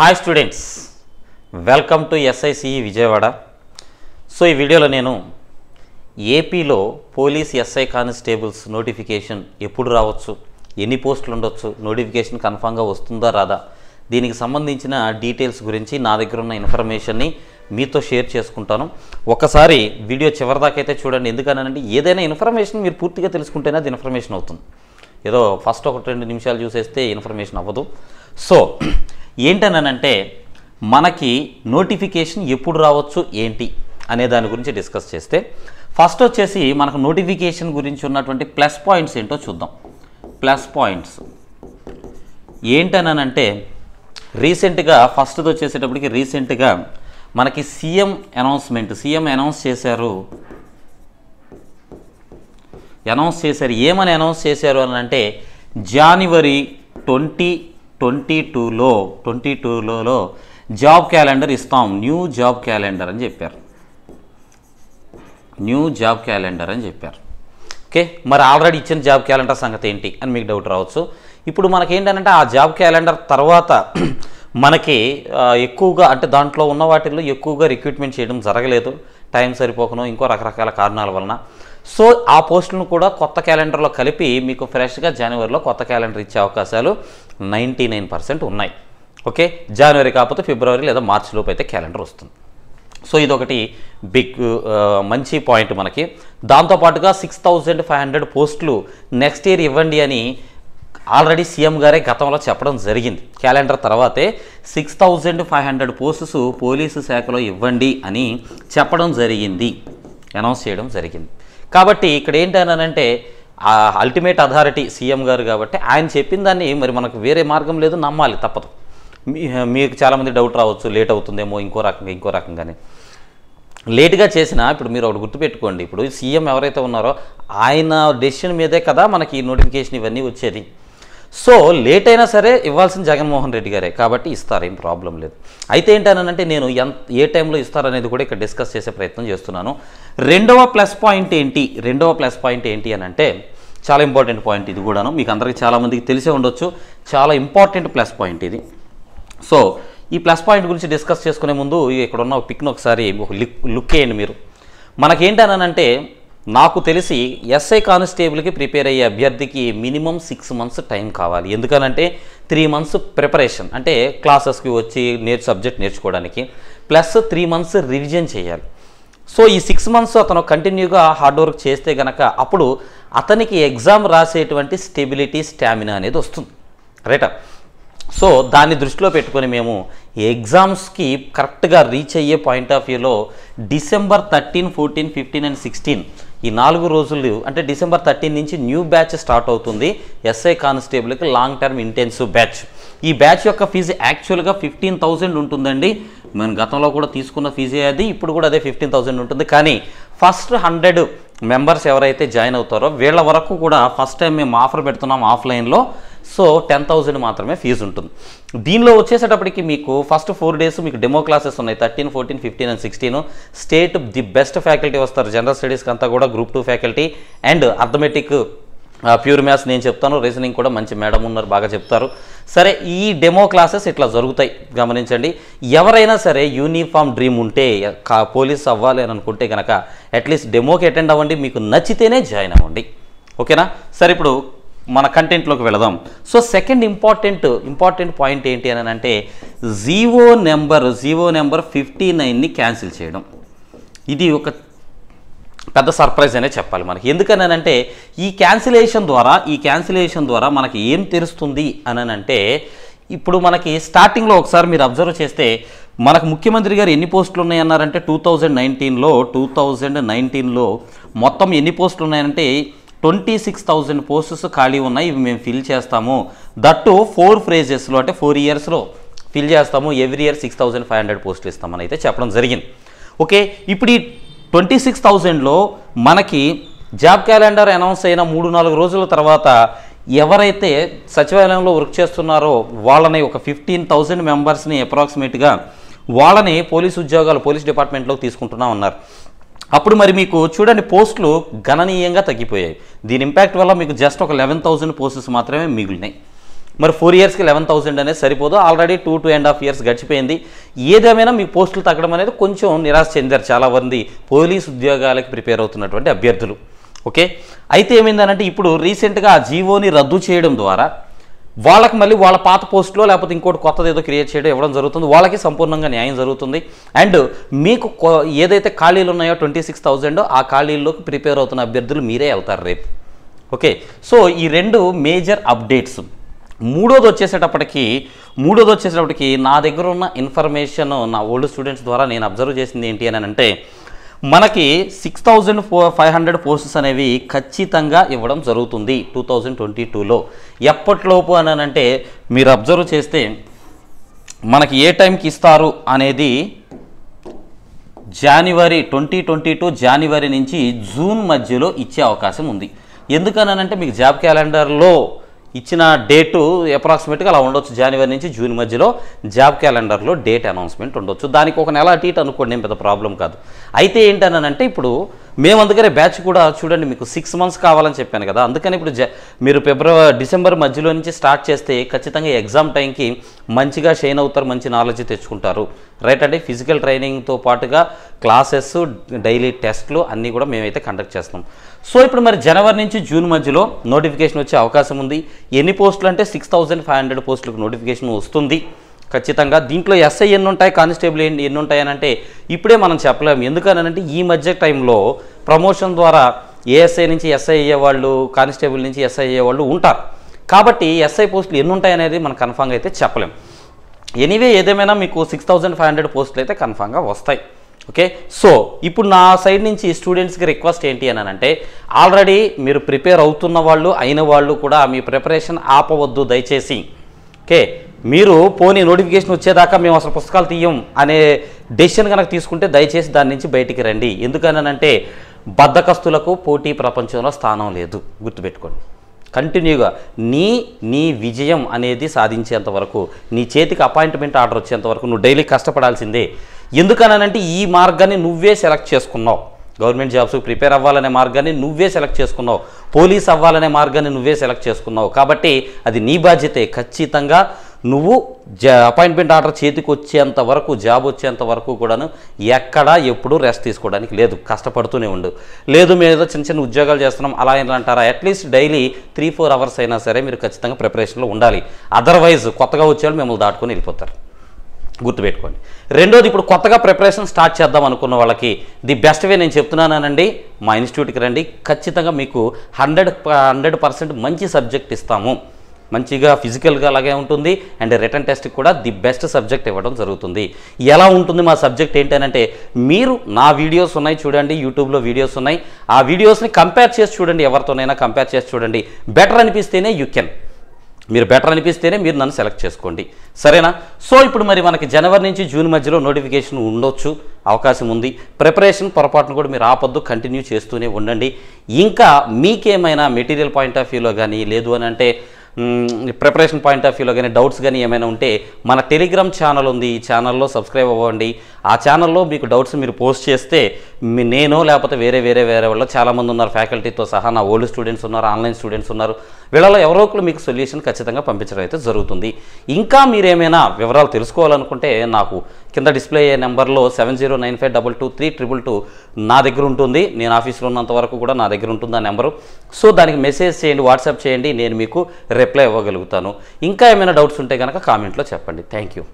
hi students welcome to SICE Vijayawada so ఈ వీడియోలో నేను ఏపీలో పోలీస్ ఎస్ఐ కానిస్టేబుల్స్ నోటిఫికేషన్ ఎప్పుడు రావచ్చు ఎన్ని పోస్టులు ఉండొచ్చు నోటిఫికేషన్ కన్ఫామ్గా వస్తుందా రాదా దీనికి సంబంధించిన డీటెయిల్స్ గురించి నా దగ్గర ఉన్న ఇన్ఫర్మేషన్ని మీతో షేర్ చేసుకుంటాను ఒకసారి వీడియో చివరిదాకైతే చూడండి ఎందుకనంటే ఏదైనా ఇన్ఫర్మేషన్ మీరు పూర్తిగా తెలుసుకుంటేనే అది ఇన్ఫర్మేషన్ అవుతుంది ఏదో ఫస్ట్ ఒక రెండు నిమిషాలు చూసేస్తే ఇన్ఫర్మేషన్ అవ్వదు సో ఏంటనంటే మనకి నోటిఫికేషన్ ఎప్పుడు రావచ్చు ఏంటి అనే దాని గురించి డిస్కస్ చేస్తే ఫస్ట్ వచ్చేసి మనకు నోటిఫికేషన్ గురించి ఉన్నటువంటి ప్లస్ పాయింట్స్ ఏంటో చూద్దాం ప్లస్ పాయింట్స్ ఏంటనంటే రీసెంట్గా ఫస్ట్ది వచ్చేసేటప్పటికి రీసెంట్గా మనకి సీఎం అనౌన్స్మెంట్ సీఎం అనౌన్స్ చేశారు అనౌన్స్ చేశారు ఏమని అనౌన్స్ చేశారు అని అంటే జనవరి ట్వంటీ ట్వంటీ టూలో ట్వంటీ టూలో జాబ్ క్యాలెండర్ ఇస్తాం న్యూ జాబ్ క్యాలెండర్ అని చెప్పారు న్యూ జాబ్ క్యాలెండర్ అని చెప్పారు ఓకే మరి ఆల్రెడీ ఇచ్చిన జాబ్ క్యాలెండర్ సంగతి ఏంటి అని మీకు డౌట్ రావచ్చు ఇప్పుడు మనకి ఏంటంటే ఆ జాబ్ క్యాలెండర్ తర్వాత మనకి ఎక్కువగా అంటే దాంట్లో ఉన్న వాటిల్లో ఎక్కువగా రిక్రూట్మెంట్ చేయడం జరగలేదు టైం సరిపోకను ఇంకో రకరకాల కారణాల వలన సో ఆ పోస్టులను కూడా కొత్త క్యాలెండర్లో కలిపి మీకు ఫ్రెష్గా జనవరిలో కొత్త క్యాలెండర్ ఇచ్చే అవకాశాలు నైంటీ ఉన్నాయి ఓకే జనవరి కాకపోతే ఫిబ్రవరి లేదా మార్చిలోపు అయితే క్యాలెండర్ వస్తుంది సో ఇదొకటి బిగ్ మంచి పాయింట్ మనకి దాంతోపాటుగా సిక్స్ థౌజండ్ ఫైవ్ హండ్రెడ్ పోస్టులు నెక్స్ట్ ఇయర్ ఇవ్వండి అని ఆల్రెడీ సీఎం గారే గతంలో చెప్పడం జరిగింది క్యాలెండర్ తర్వాతే six thousand five hundred posts police శాఖలో ఇవ్వండి అని చెప్పడం జరిగింది అనౌన్స్ చేయడం జరిగింది కాబట్టి ఇక్కడ ఆ అల్టిమేట్ అథారిటీ సీఎం గారు కాబట్టి ఆయన చెప్పిన దాన్ని మరి మనకు వేరే మార్గం లేదు నమ్మాలి తప్పదు మీకు చాలామంది డౌట్ రావచ్చు లేట్ అవుతుందేమో ఇంకో రకంగా ఇంకో రకంగానే లేట్గా చేసినా ఇప్పుడు మీరు ఒకటి గుర్తుపెట్టుకోండి ఇప్పుడు సీఎం ఎవరైతే ఉన్నారో ఆయన డెసిషన్ మీదే కదా మనకి నోటిఫికేషన్ ఇవన్నీ వచ్చేది సో లేట్ అయినా సరే ఇవ్వాల్సిన జగన్మోహన్ రెడ్డి గారే కాబట్టి ఇస్తారు ఏం ప్రాబ్లం లేదు అయితే ఏంటనంటే నేను ఎంత ఏ టైంలో ఇస్తారనేది కూడా ఇక్కడ డిస్కస్ చేసే ప్రయత్నం చేస్తున్నాను రెండవ ప్లస్ పాయింట్ ఏంటి రెండవ ప్లస్ పాయింట్ ఏంటి అని అంటే చాలా ఇంపార్టెంట్ పాయింట్ ఇది కూడాను మీకు అందరికీ చాలామందికి తెలిసే ఉండొచ్చు చాలా ఇంపార్టెంట్ ప్లస్ పాయింట్ ఇది సో ఈ ప్లస్ పాయింట్ గురించి డిస్కస్ చేసుకునే ముందు ఇక్కడ ఉన్న పిక్ను ఒకసారి లుక్ వేయండి మీరు మనకేంటనంటే నాకు తెలిసి ఎస్ఐ కానిస్టేబుల్కి ప్రిపేర్ అయ్యే అభ్యర్థికి మినిమం సిక్స్ మంత్స్ టైం కావాలి ఎందుకనంటే త్రీ మంత్స్ ప్రిపరేషన్ అంటే క్లాసెస్కి వచ్చి నేర్ సబ్జెక్ట్ నేర్చుకోవడానికి ప్లస్ త్రీ మంత్స్ రివిజన్ చేయాలి సో ఈ సిక్స్ మంత్స్ అతను కంటిన్యూగా హార్డ్ వర్క్ చేస్తే గనక అప్పుడు అతనికి ఎగ్జామ్ రాసేటువంటి స్టెబిలిటీ స్టామినా అనేది వస్తుంది రైటా సో దాన్ని దృష్టిలో పెట్టుకొని మేము ఎగ్జామ్స్కి కరెక్ట్గా రీచ్ అయ్యే పాయింట్ ఆఫ్ వ్యూలో December thirteen fourteen fifteen and sixteen ఈ నాలుగు రోజులు అంటే డిసెంబర్ థర్టీన్ నుంచి న్యూ బ్యాచ్ స్టార్ట్ అవుతుంది ఎస్ఐ కానిస్టేబుల్కి లాంగ్ టర్మ్ ఇంటెన్సివ్ బ్యాచ్ ఈ బ్యాచ్ యొక్క ఫీజు యాక్చువల్గా ఫిఫ్టీన్ థౌజండ్ ఉంటుందండి మేము గతంలో కూడా తీసుకున్న ఫీజే అది ఇప్పుడు కూడా అదే ఫిఫ్టీన్ థౌసండ్ ఉంటుంది కానీ ఫస్ట్ హండ్రెడ్ మెంబర్స్ ఎవరైతే జాయిన్ అవుతారో వీళ్ళ వరకు కూడా ఫస్ట్ టైం మేము ఆఫర్ పెడుతున్నాం ఆఫ్లైన్లో సో టెన్ థౌజండ్ మాత్రమే ఫీజు ఉంటుంది దీనిలో వచ్చేసేటప్పటికి మీకు ఫస్ట్ ఫోర్ డేస్ మీకు డెమో క్లాసెస్ ఉన్నాయి thirteen fourteen fifteen and sixteen state the best faculty వస్తారు జనరల్ స్టడీస్కి అంతా కూడా group two faculty and arithmetic pure maths నేను చెప్తాను రీజనింగ్ కూడా మంచి మేడం ఉన్నారు బాగా చెప్తారు సరే ఈ డెమో క్లాసెస్ ఇట్లా జరుగుతాయి గమనించండి ఎవరైనా సరే యూనిఫామ్ డ్రీమ్ ఉంటే కా పోలీస్ అవ్వాలి అని అనుకుంటే కనుక అట్లీస్ట్ డెమోకి అటెండ్ అవ్వండి మీకు నచ్చితేనే జాయిన్ అవ్వండి ఓకేనా సరే ఇప్పుడు మన కంటెంట్లోకి వెళదాం so second important important point ఏంటి అని అంటే GO number GO number fifty నైన్ని క్యాన్సిల్ చేయడం ఇది ఒక పెద్ద సర్ప్రైజ్ అనే చెప్పాలి మనకి ఎందుకనంటే ఈ క్యాన్సిలేషన్ ద్వారా ఈ క్యాన్సిలేషన్ ద్వారా మనకి ఏం తెలుస్తుంది అని అంటే ఇప్పుడు మనకి స్టార్టింగ్లో ఒకసారి మీరు అబ్జర్వ్ చేస్తే మనకు ముఖ్యమంత్రి గారు ఎన్ని పోస్టులు ఉన్నాయన్నారంటే టూ థౌజండ్ నైన్టీన్లో టూ థౌజండ్ నైన్టీన్లో మొత్తం ఎన్ని పోస్టులు ఉన్నాయంటే ట్వంటీ సిక్స్ థౌజండ్ పోస్ట్స్ ఖాళీ ఉన్నాయి ఇవి మేము ఫిల్ చేస్తాము దట్టు ఫోర్ ఫ్రేజెస్లో అంటే ఫోర్ ఇయర్స్లో ఫిల్ చేస్తాము every year six thousand five hundred పోస్టులు ఇస్తామని అయితే చెప్పడం జరిగింది ఓకే ఇప్పుడు ఈ ట్వంటీ సిక్స్ థౌజండ్లో మనకి జాబ్ క్యాలెండర్ అనౌన్స్ అయిన మూడు నాలుగు రోజుల తర్వాత ఎవరైతే సచివాలయంలో వర్క్ చేస్తున్నారో వాళ్ళని ఒక ఫిఫ్టీన్ థౌజండ్ మెంబర్స్ని అప్రాక్సిమేట్గా వాళ్ళని పోలీస్ ఉద్యోగాలు పోలీస్ డిపార్ట్మెంట్లోకి తీసుకుంటున్నా ఉన్నారు అప్పుడు మరి మీకు చూడండి పోస్టులు గణనీయంగా తగ్గిపోయాయి దీని ఇంపాక్ట్ వల్ల మీకు జస్ట్ ఒక లెవెన్ థౌసండ్ పోస్టెస్ మాత్రమే మిగిలినాయి మరి ఫోర్ ఇయర్స్కి లెవెన్ థౌసండ్ అనేది సరిపోదు already two two and half years గడిచిపోయింది ఏదేమైనా మీకు పోస్టులు తగ్గడం అనేది కొంచెం నిరాశ చెందారు చాలా మంది పోలీస్ ఉద్యోగాలకి ప్రిపేర్ అవుతున్నటువంటి అభ్యర్థులు ఓకే అయితే ఏమైందనంటే ఇప్పుడు రీసెంట్గా ఆ జీవోని రద్దు చేయడం ద్వారా వాళ్ళకి మళ్ళీ వాళ్ళ పాత పోస్ట్లో లేకపోతే ఇంకోటి కొత్తది ఏదో క్రియేట్ చేయడం ఇవ్వడం జరుగుతుంది వాళ్ళకి సంపూర్ణంగా న్యాయం జరుగుతుంది అండ్ మీకు ఏదైతే ఖాళీలు ఉన్నాయో ట్వంటీ సిక్స్ థౌజండ్ ఆ ఖాళీల్లోకి ప్రిపేర్ అవుతున్న అభ్యర్థులు మీరే వెళ్తారు రేపు ఓకే సో ఈ రెండు మేజర్ అప్డేట్స్ మూడోది వచ్చేసేటప్పటికి మూడోది వచ్చేసేటప్పటికి నా దగ్గర ఉన్న ఇన్ఫర్మేషన్ నా ఓల్డ్ స్టూడెంట్స్ ద్వారా నేను అబ్జర్వ్ చేసింది ఏంటి అని అంటే మనకి six thousand four five hundred posts అనేవి ఖచ్చితంగా ఇవ్వడం జరుగుతుంది టూ థౌజండ్ ట్వంటీ టూలో ఎప్పటిలోపు అని అంటే మీరు అబ్జర్వ్ చేస్తే మనకి ఏ టైంకి ఇస్తారు అనేది జనవరి ట్వంటీ ట్వంటీ టూ జనవరి నుంచి జూన్ మధ్యలో ఇచ్చే అవకాశం ఉంది ఎందుకనంటే మీకు జాబ్ క్యాలెండర్లో ఇచ్చిన డేటు అప్రాక్సిమేట్గా అలా ఉండొచ్చు జనవరి నుంచి జూన్ మధ్యలో జాబ్ క్యాలెండర్లో డేట్ అనౌన్స్మెంట్ ఉండొచ్చు దానికి ఒక నెల అటు ఇటు అనుకోండి ఏం పెద్ద ప్రాబ్లం కాదు అయితే ఏంటని అంటే ఇప్పుడు మేము అందుకనే బ్యాచ్ కూడా చూడండి మీకు సిక్స్ మంత్స్ కావాలని చెప్పాను కదా అందుకని ఇప్పుడు మీరు ఫిబ్రవరి డిసెంబర్ మధ్యలో నుంచి స్టార్ట్ చేస్తే ఖచ్చితంగా ఎగ్జామ్ టైంకి మంచిగా షైన్ అవుతారు మంచి నాలెడ్జ్ తెచ్చుకుంటారు రైట్ అండి ఫిజికల్ ట్రైనింగ్తో పాటుగా క్లాసెస్ డైలీ టెస్ట్లు అన్నీ కూడా మేమైతే కండక్ట్ చేస్తాం సో ఇప్పుడు మరి జనవరి నుంచి జూన్ మధ్యలో నోటిఫికేషన్ వచ్చే అవకాశం ఉంది ఎన్ని పోస్టులు అంటే సిక్స్ థౌజండ్ ఫైవ్ హండ్రెడ్ పోస్టులకు నోటిఫికేషన్ వస్తుంది ఖచ్చితంగా దీంట్లో ఎస్ఐ ఎన్ని ఉంటాయి కానిస్టేబుల్ ఎన్ని ఎన్ని ఉంటాయని అంటే ఇప్పుడే మనం చెప్పలేము ఎందుకనంటే ఈ మధ్య టైంలో ప్రమోషన్ ద్వారా ఏఎస్ఐ నుంచి ఎస్ఐ అయ్యేవాళ్ళు కానిస్టేబుల్ నుంచి ఎస్ఐ అయ్యేవాళ్ళు ఉంటారు కాబట్టి ఎస్ఐ పోస్టులు ఎన్ని ఉంటాయనేది మనం కన్ఫామ్గా అయితే చెప్పలేం ఎనీవే ఏదేమైనా మీకు సిక్స్ థౌజండ్ ఫైవ్ హండ్రెడ్ పోస్టులు అయితే కన్ఫామ్గా వస్తాయి ఓకే సో ఇప్పుడు నా సైడ్ నుంచి స్టూడెంట్స్కి రిక్వెస్ట్ ఏంటి అని అంటే ఆల్రెడీ మీరు ప్రిపేర్ అవుతున్న వాళ్ళు అయిన వాళ్ళు కూడా మీ ప్రిపరేషన్ ఆపవద్దు దయచేసి ఓకే మీరు పోనీ నోటిఫికేషన్ వచ్చేదాకా మేము అసలు పుస్తకాలు తీయం అనే డెసిషన్ కనుక తీసుకుంటే దయచేసి దాని నుంచి బయటికి రండి ఎందుకనంటే బద్దకస్తులకు పోటీ ప్రపంచంలో స్థానం లేదు గుర్తుపెట్టుకోండి కంటిన్యూగా నీ నీ విజయం అనేది సాధించేంత వరకు నీ చేతికి అపాయింట్మెంట్ ఆర్డర్ వచ్చేంత వరకు నువ్వు డైలీ కష్టపడాల్సిందే ఎందుకనంటే ఈ మార్గాన్ని నువ్వే సెలెక్ట్ చేసుకున్నావు గవర్నమెంట్ జాబ్స్కి ప్రిపేర్ అవ్వాలనే మార్గాన్ని నువ్వే సెలెక్ట్ చేసుకున్నావు పోలీస్ అవ్వాలనే మార్గాన్ని నువ్వే సెలెక్ట్ చేసుకున్నావు కాబట్టి అది నీ బాధ్యతే ఖచ్చితంగా నువ్వు అపాయింట్మెంట్ ఆర్డర్ చేతికి వచ్చేంత వరకు జాబ్ వచ్చేంత వరకు కూడాను ఎక్కడా ఎప్పుడు రెస్ట్ తీసుకోవడానికి లేదు కష్టపడుతూనే ఉండు లేదు మేము ఏదో చిన్న చిన్న ఉద్యోగాలు చేస్తున్నాం అలా అంటారా at least daily three four hours అయినా సరే మీరు ఖచ్చితంగా ప్రిపరేషన్లో ఉండాలి అదర్వైజ్ కొత్తగా వచ్చేవాళ్ళు మిమ్మల్ని దాటుకొని వెళ్ళిపోతారు గుర్తుపెట్టుకోండి రెండోది ఇప్పుడు కొత్తగా ప్రిపరేషన్ స్టార్ట్ చేద్దాం అనుకున్న వాళ్ళకి ది బెస్ట్ వే నేను చెప్తున్నానండి మా ఇన్స్టిట్యూట్కి రండి ఖచ్చితంగా మీకు హండ్రెడ్ హండ్రెడ్ పర్సెంట్ మంచి సబ్జెక్ట్ ఇస్తాము మంచిగా ఫిజికల్గా అలాగే ఉంటుంది అండ్ రిటర్న్ టెస్ట్కి కూడా ది బెస్ట్ సబ్జెక్ట్ ఇవ్వడం జరుగుతుంది ఎలా ఉంటుంది మా సబ్జెక్ట్ అంటే మీరు నా వీడియోస్ ఉన్నాయి చూడండి యూట్యూబ్లో వీడియోస్ ఉన్నాయి ఆ వీడియోస్ని కంపేర్ చేసి చూడండి ఎవరితోనైనా కంపేర్ చేసి చూడండి బెటర్ అనిపిస్తేనే యూ కెన్ మీరు బెటర్ అనిపిస్తేనే మీరు నన్ను సెలెక్ట్ చేసుకోండి సరేనా సో ఇప్పుడు మరి మనకి జనవరి నుంచి జూన్ మధ్యలో నోటిఫికేషన్ ఉండొచ్చు అవకాశం ఉంది ప్రిపరేషన్ పొరపాటును కూడా మీరు ఆపొద్దు కంటిన్యూ చేస్తూనే ఉండండి ఇంకా మీకేమైనా మెటీరియల్ పాయింట్ ఆఫ్ వ్యూలో కానీ లేదు అని అంటే ప్రిపరేషన్ పాయింట్ ఆఫ్ వ్యూలో కానీ డౌట్స్ కానీ ఏమైనా ఉంటే మన టెలిగ్రామ్ ఛానల్ ఉంది ఈ ఛానల్లో సబ్స్క్రైబ్ అవ్వండి ఆ ఛానల్లో మీకు డౌట్స్ మీరు పోస్ట్ చేస్తే మీ నేను లేకపోతే వేరే వేరే వేరే వాళ్ళు చాలామంది ఉన్నారు ఫ్యాకల్టీతో సహా నా ఓల్డ్ స్టూడెంట్స్ ఉన్నారు ఆన్లైన్ స్టూడెంట్స్ ఉన్నారు వీళ్ళలో ఎవరో ఒకరు మీకు సొల్యూషన్ ఖచ్చితంగా పంపించడం అయితే జరుగుతుంది ఇంకా మీరేమైనా వివరాలు తెలుసుకోవాలనుకుంటే నాకు కింద డిస్ప్లే అయ్యే నెంబర్లో seven zero nine five double two three triple two నా దగ్గర ఉంటుంది నేను ఆఫీస్లో ఉన్నంత వరకు కూడా నా దగ్గర ఉంటుంది ఆ నెంబరు సో దానికి మెసేజ్ చేయండి వాట్సాప్ చేయండి నేను మీకు రిప్లై ఇవ్వగలుగుతాను ఇంకా ఏమైనా డౌట్స్ ఉంటే కనుక కామెంట్లో చెప్పండి థ్యాంక్ యూ